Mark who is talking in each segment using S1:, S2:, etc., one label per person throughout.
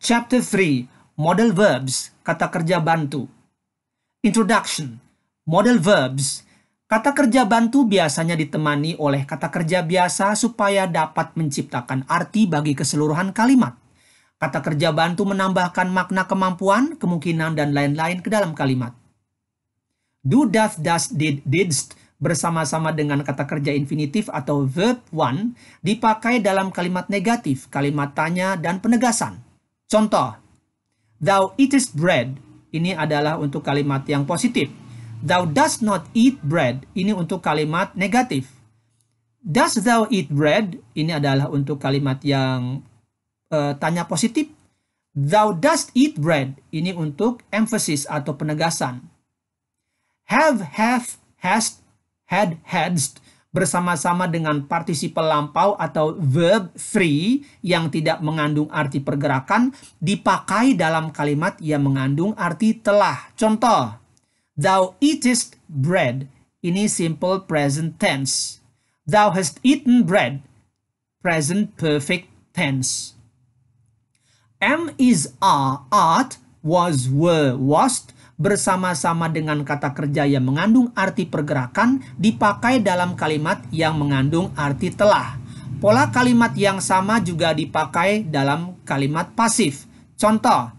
S1: Chapter 3 Model Verbs Kata Kerja Bantu Introduction Model Verbs Kata kerja bantu biasanya ditemani oleh kata kerja biasa supaya dapat menciptakan arti bagi keseluruhan kalimat. Kata kerja bantu menambahkan makna kemampuan, kemungkinan, dan lain-lain ke dalam kalimat. Do, does, does, did, didst bersama-sama dengan kata kerja infinitif atau verb one dipakai dalam kalimat negatif, kalimat tanya, dan penegasan. Contoh, thou eatest bread. Ini adalah untuk kalimat yang positif. Thou does not eat bread. Ini untuk kalimat negatif. Does thou eat bread? Ini adalah untuk kalimat yang uh, tanya positif. Thou dost eat bread. Ini untuk emphasis atau penegasan. Have, have, has, had, hadst bersama-sama dengan partisipal lampau atau verb free yang tidak mengandung arti pergerakan dipakai dalam kalimat yang mengandung arti telah. Contoh, thou eatest bread. Ini simple present tense. Thou hast eaten bread. Present perfect tense. m is a art, was, were, was bersama-sama dengan kata kerja yang mengandung arti pergerakan dipakai dalam kalimat yang mengandung arti telah. Pola kalimat yang sama juga dipakai dalam kalimat pasif. Contoh,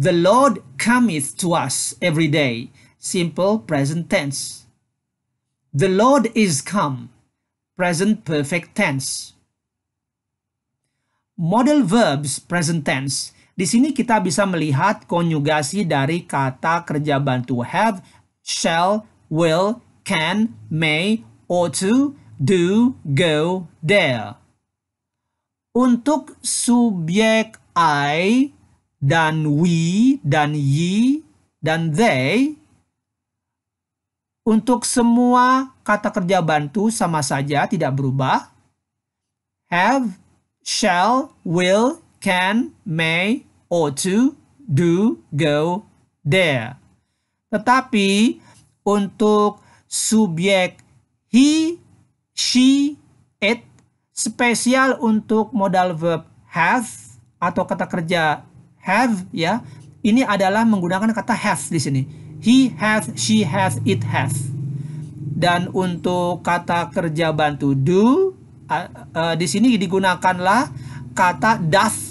S1: The Lord cometh to us every day. Simple present tense. The Lord is come. Present perfect tense. Model verbs present tense di sini kita bisa melihat konjugasi dari kata kerja bantu have, shall, will, can, may, or to, do, go, there. Untuk subjek I dan we dan ye dan they untuk semua kata kerja bantu sama saja tidak berubah. Have, shall, will, can, may, ought to, do, go, there. Tetapi untuk subjek he, she, it spesial untuk modal verb have atau kata kerja have ya. Ini adalah menggunakan kata have di sini. He has, she has, it has. Dan untuk kata kerja bantu do uh, uh, di sini digunakanlah kata does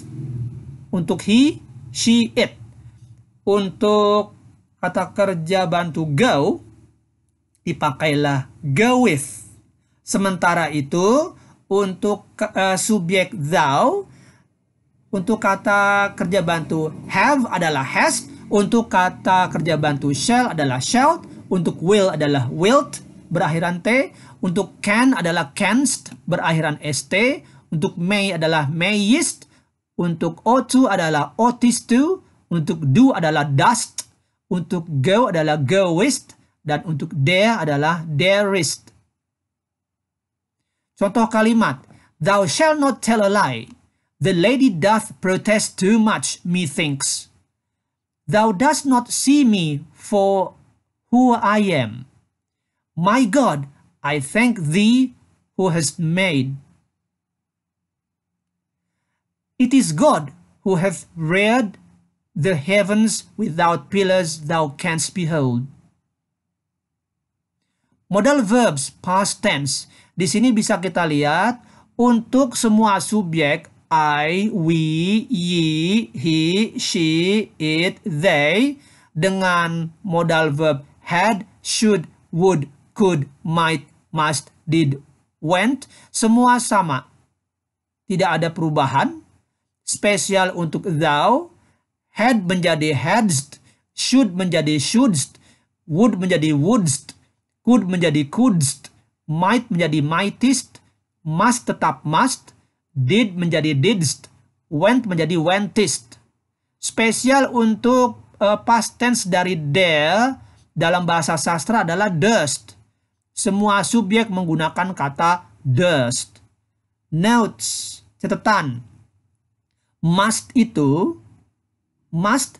S1: untuk he, she, it. Untuk kata kerja bantu go, dipakailah go with. Sementara itu, untuk uh, subjek thou, untuk kata kerja bantu have adalah has, untuk kata kerja bantu shall adalah shall, untuk will adalah wilt, berakhiran T, untuk can adalah canst, berakhiran ST, untuk may adalah mayist, untuk O2 adalah Otis 2, untuk do adalah dust, untuk go adalah goist, dan untuk dare adalah darest. Contoh kalimat, Thou shalt not tell a lie. The lady doth protest too much, methinks. Thou dost not see me for who I am. My God, I thank thee who hast made It is God who hath reared the heavens without pillars thou canst behold. Modal verbs past tense. Di sini bisa kita lihat untuk semua subjek I, we, ye, he, she, it, they dengan modal verb had, should, would, could, might, must, did, went semua sama. Tidak ada perubahan spesial untuk thou, had menjadi hadst, should menjadi shouldst, would menjadi wouldst, could menjadi couldst, might menjadi mightist, must tetap must, did menjadi didst, went menjadi wentist. Spesial untuk uh, past tense dari there dalam bahasa sastra adalah dust. Semua subjek menggunakan kata dust. Notes, catatan must itu must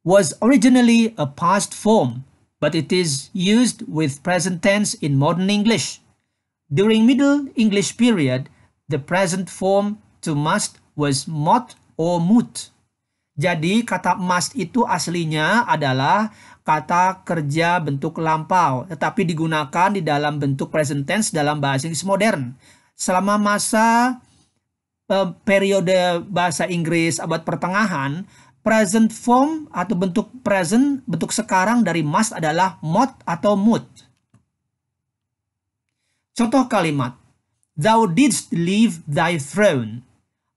S1: was originally a past form, but it is used with present tense in modern English. During Middle English period, the present form to must was mot or mut. Jadi kata must itu aslinya adalah kata kerja bentuk lampau, tetapi digunakan di dalam bentuk present tense dalam bahasa Inggris modern. Selama masa Eh, periode bahasa Inggris abad pertengahan, present form atau bentuk present, bentuk sekarang dari must adalah mod atau mood. Contoh kalimat, Thou didst leave thy throne.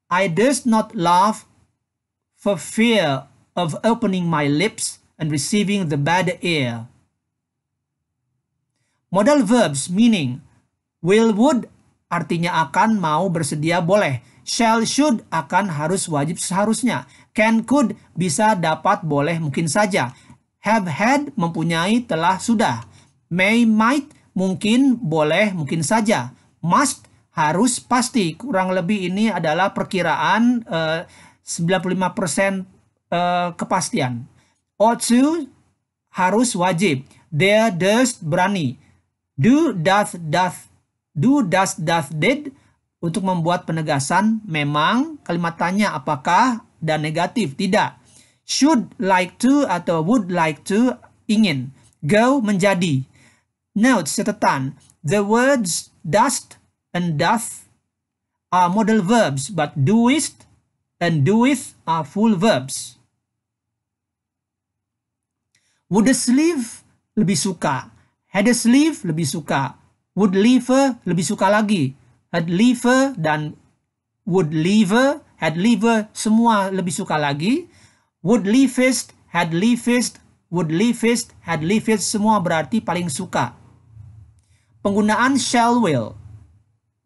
S1: I durst not laugh for fear of opening my lips and receiving the bad air. Modal verbs meaning will, would, artinya akan, mau, bersedia, boleh. Shall, should, akan, harus, wajib, seharusnya. Can, could, bisa, dapat, boleh, mungkin saja. Have, had, mempunyai, telah, sudah. May, might, mungkin, boleh, mungkin saja. Must, harus, pasti. Kurang lebih ini adalah perkiraan uh, 95% uh, kepastian. Ought to, harus, wajib. There, does, berani. Do, does, does, do, does, does, did untuk membuat penegasan memang kalimat tanya apakah dan negatif tidak. Should like to atau would like to ingin. Go menjadi. Note catatan. The words dust and does are modal verbs but doest and doeth are full verbs. Would a sleeve lebih suka. Had a sleeve lebih suka would liver lebih suka lagi. Had liver dan would liver, had liver semua lebih suka lagi. Would livest, had livest, would livest, had livest semua berarti paling suka. Penggunaan shall will.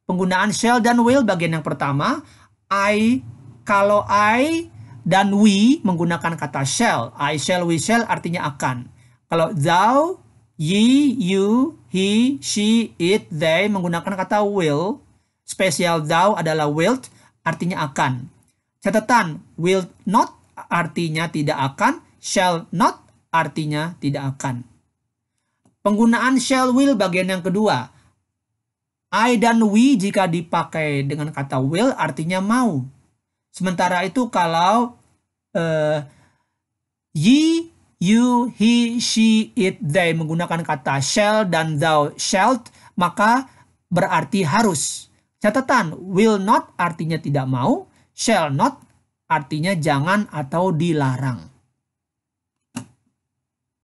S1: Penggunaan shall dan will bagian yang pertama, I kalau I dan we menggunakan kata shall. I shall, we shall artinya akan. Kalau thou ye, you, he, she, it, they menggunakan kata will. Spesial thou adalah wilt, artinya akan. Catatan, will not artinya tidak akan, shall not artinya tidak akan. Penggunaan shall will bagian yang kedua. I dan we jika dipakai dengan kata will artinya mau. Sementara itu kalau uh, eh, ye, you, he, she, it, they menggunakan kata shall dan thou shalt, maka berarti harus. Catatan, will not artinya tidak mau, shall not artinya jangan atau dilarang.